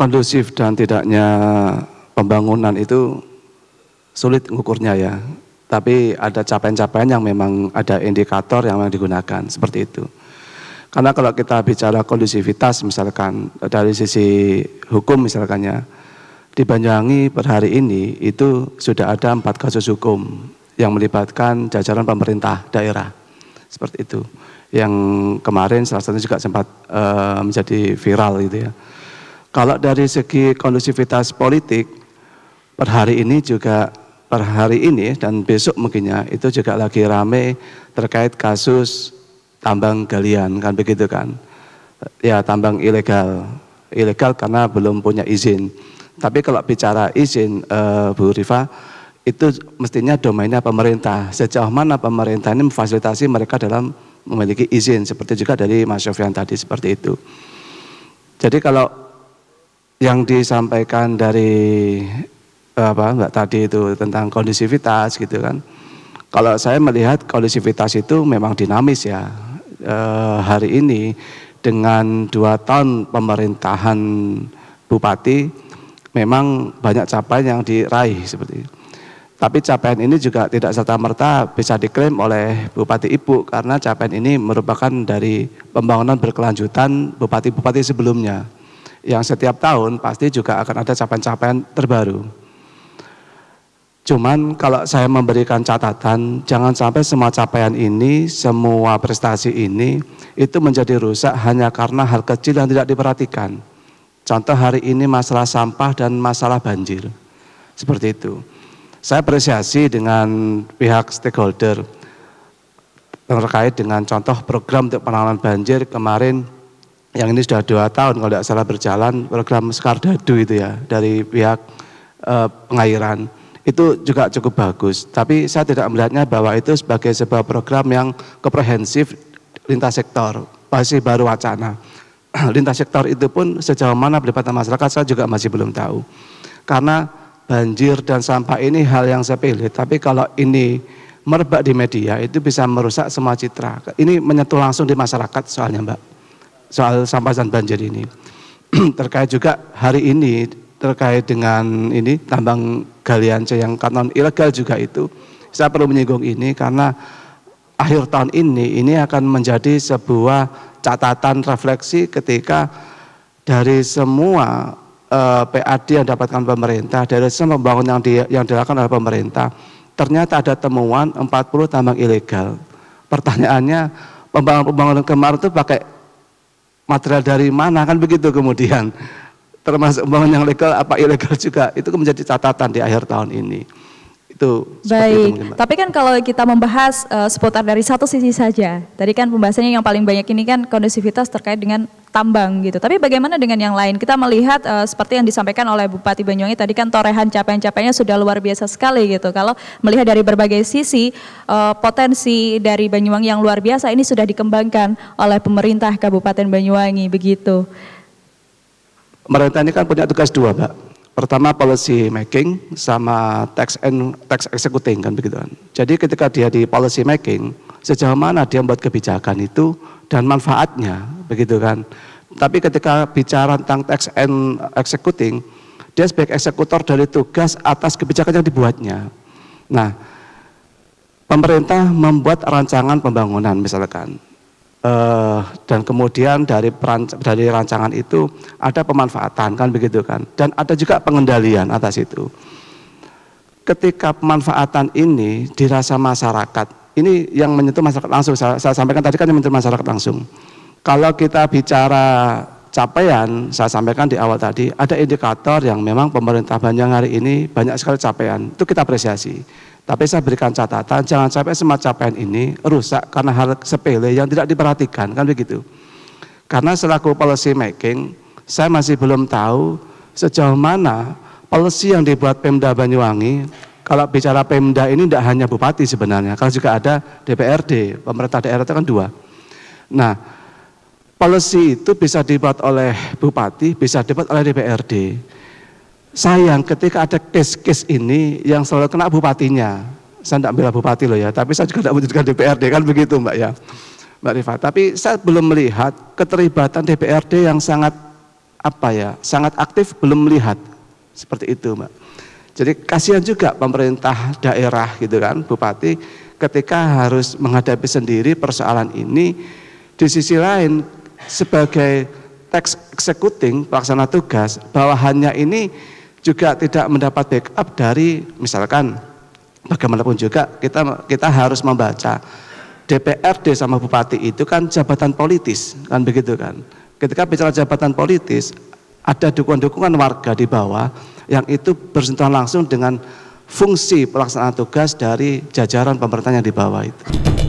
kondusif dan tidaknya pembangunan itu sulit ngukurnya ya. Tapi ada capaian-capaian yang memang ada indikator yang memang digunakan seperti itu. Karena kalau kita bicara kondusivitas misalkan dari sisi hukum misalkannya di Banyuwangi per hari ini itu sudah ada empat kasus hukum yang melibatkan jajaran pemerintah daerah seperti itu. Yang kemarin salah satu juga sempat e, menjadi viral gitu ya kalau dari segi kondusivitas politik, per hari ini juga per hari ini dan besok mungkinnya itu juga lagi rame terkait kasus tambang galian kan begitu kan. Ya tambang ilegal. Ilegal karena belum punya izin. Tapi kalau bicara izin eh, Bu Rifa itu mestinya domainnya pemerintah. Sejauh mana pemerintah ini memfasilitasi mereka dalam memiliki izin seperti juga dari Mas Sofian tadi seperti itu. Jadi kalau yang disampaikan dari eh, apa Mbak tadi itu tentang kondisivitas gitu kan. Kalau saya melihat kondisivitas itu memang dinamis ya. E, hari ini dengan dua tahun pemerintahan bupati memang banyak capaian yang diraih seperti itu. Tapi capaian ini juga tidak serta-merta bisa diklaim oleh Bupati Ibu karena capaian ini merupakan dari pembangunan berkelanjutan bupati-bupati sebelumnya yang setiap tahun pasti juga akan ada capaian-capaian terbaru. Cuman kalau saya memberikan catatan, jangan sampai semua capaian ini, semua prestasi ini, itu menjadi rusak hanya karena hal kecil yang tidak diperhatikan. Contoh hari ini masalah sampah dan masalah banjir. Seperti itu. Saya apresiasi dengan pihak stakeholder terkait dengan contoh program untuk penanganan banjir kemarin yang ini sudah dua tahun kalau tidak salah berjalan program Skardadu itu ya dari pihak e, pengairan itu juga cukup bagus tapi saya tidak melihatnya bahwa itu sebagai sebuah program yang komprehensif lintas sektor masih baru wacana lintas sektor itu pun sejauh mana pelibatan masyarakat saya juga masih belum tahu karena banjir dan sampah ini hal yang saya pilih. tapi kalau ini merebak di media itu bisa merusak semua citra ini menyentuh langsung di masyarakat soalnya mbak soal sampah dan banjir ini. terkait juga hari ini terkait dengan ini tambang galian C yang kanon ilegal juga itu. Saya perlu menyinggung ini karena akhir tahun ini ini akan menjadi sebuah catatan refleksi ketika dari semua eh, PAD yang dapatkan pemerintah, dari semua pembangunan yang, di, yang dilakukan oleh pemerintah, ternyata ada temuan 40 tambang ilegal. Pertanyaannya, pembangunan-pembangunan kemarin itu pakai material dari mana kan begitu kemudian termasuk pembangunan yang legal apa ilegal juga itu menjadi catatan di akhir tahun ini. Itu. Baik. Itu Tapi kan kalau kita membahas uh, seputar dari satu sisi saja. Tadi kan pembahasannya yang paling banyak ini kan kondusivitas terkait dengan tambang gitu. Tapi bagaimana dengan yang lain? Kita melihat uh, seperti yang disampaikan oleh Bupati Banyuwangi tadi kan torehan capaian-capaiannya sudah luar biasa sekali gitu. Kalau melihat dari berbagai sisi uh, potensi dari Banyuwangi yang luar biasa ini sudah dikembangkan oleh pemerintah Kabupaten Banyuwangi begitu. Pemerintah ini kan punya tugas dua, Pak Pertama policy making sama tax and tax executing kan begitu kan. Jadi ketika dia di policy making, sejauh mana dia membuat kebijakan itu dan manfaatnya begitu kan. Tapi ketika bicara tentang tax and executing, dia sebagai eksekutor dari tugas atas kebijakan yang dibuatnya. Nah, pemerintah membuat rancangan pembangunan misalkan Uh, dan kemudian dari peran, dari rancangan itu ada pemanfaatan kan begitu kan dan ada juga pengendalian atas itu ketika pemanfaatan ini dirasa masyarakat ini yang menyentuh masyarakat langsung saya, saya sampaikan tadi kan yang menyentuh masyarakat langsung kalau kita bicara capaian saya sampaikan di awal tadi ada indikator yang memang pemerintah Banyuwangi hari ini banyak sekali capaian itu kita apresiasi tapi saya berikan catatan, jangan sampai semacam capaian ini rusak karena hal sepele yang tidak diperhatikan, kan begitu. Karena selaku policy making, saya masih belum tahu sejauh mana policy yang dibuat Pemda Banyuwangi, kalau bicara Pemda ini tidak hanya bupati sebenarnya, kalau juga ada DPRD, pemerintah daerah itu kan dua. Nah, policy itu bisa dibuat oleh bupati, bisa dibuat oleh DPRD. Sayang ketika ada case-case ini yang selalu kena bupatinya. Saya tidak bela bupati loh ya, tapi saya juga tidak menunjukkan DPRD kan begitu Mbak ya. Mbak Rifat, tapi saya belum melihat keterlibatan DPRD yang sangat apa ya, sangat aktif belum melihat seperti itu Mbak. Jadi kasihan juga pemerintah daerah gitu kan, bupati ketika harus menghadapi sendiri persoalan ini di sisi lain sebagai teks eksekuting, pelaksana tugas bawahannya ini juga tidak mendapat backup dari misalkan bagaimanapun juga kita kita harus membaca DPRD sama bupati itu kan jabatan politis kan begitu kan. Ketika bicara jabatan politis ada dukungan-dukungan warga di bawah yang itu bersentuhan langsung dengan fungsi pelaksanaan tugas dari jajaran pemerintahan yang di bawah itu.